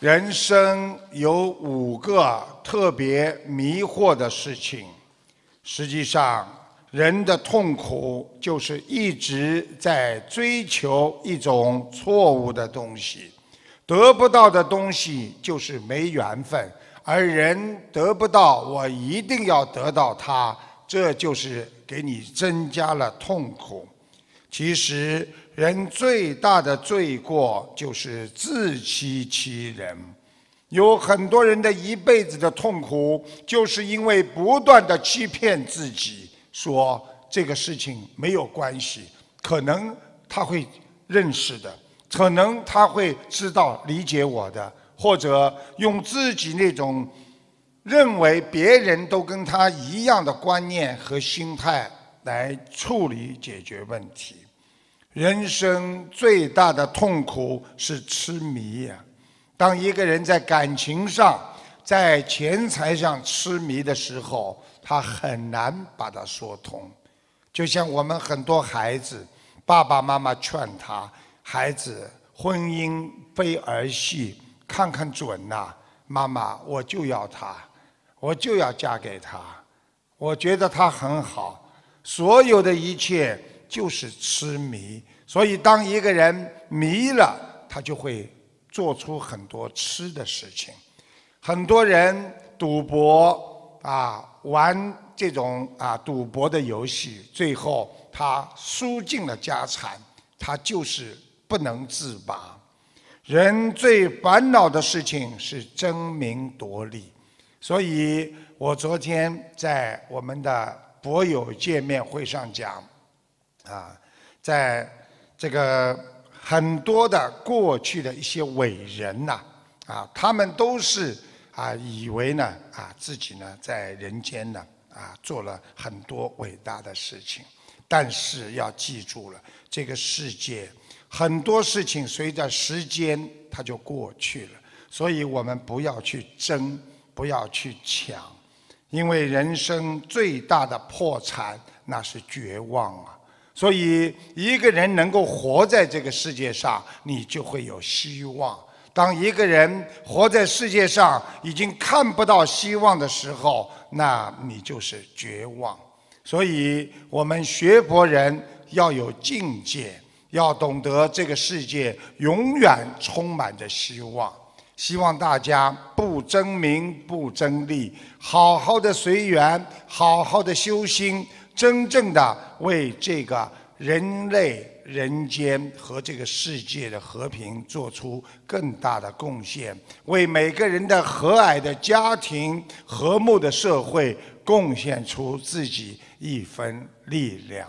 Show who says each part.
Speaker 1: 人生有五个特别迷惑的事情。实际上，人的痛苦就是一直在追求一种错误的东西。得不到的东西就是没缘分，而人得不到，我一定要得到它，这就是给你增加了痛苦。其实，人最大的罪过就是自欺欺人。有很多人的一辈子的痛苦，就是因为不断的欺骗自己，说这个事情没有关系，可能他会认识的，可能他会知道理解我的，或者用自己那种认为别人都跟他一样的观念和心态来处理解决问题。人生最大的痛苦是痴迷。当一个人在感情上、在钱财上痴迷的时候，他很难把它说通。就像我们很多孩子，爸爸妈妈劝他：“孩子，婚姻非儿戏，看看准呐。”妈妈，我就要他，我就要嫁给他。我觉得他很好，所有的一切。就是痴迷，所以当一个人迷了，他就会做出很多痴的事情。很多人赌博啊，玩这种啊赌博的游戏，最后他输尽了家产，他就是不能自拔。人最烦恼的事情是争名夺利，所以我昨天在我们的博友见面会上讲。啊，在这个很多的过去的一些伟人呐，啊，他们都是啊，以为呢，啊，自己呢在人间呢，啊，做了很多伟大的事情，但是要记住了，这个世界很多事情随着时间它就过去了，所以我们不要去争，不要去抢，因为人生最大的破产那是绝望啊。所以，一个人能够活在这个世界上，你就会有希望。当一个人活在世界上已经看不到希望的时候，那你就是绝望。所以，我们学佛人要有境界，要懂得这个世界永远充满着希望。希望大家不争名，不争利，好好的随缘，好好的修心。真正的为这个人类、人间和这个世界的和平做出更大的贡献，为每个人的和蔼的家庭、和睦的社会贡献出自己一分力量。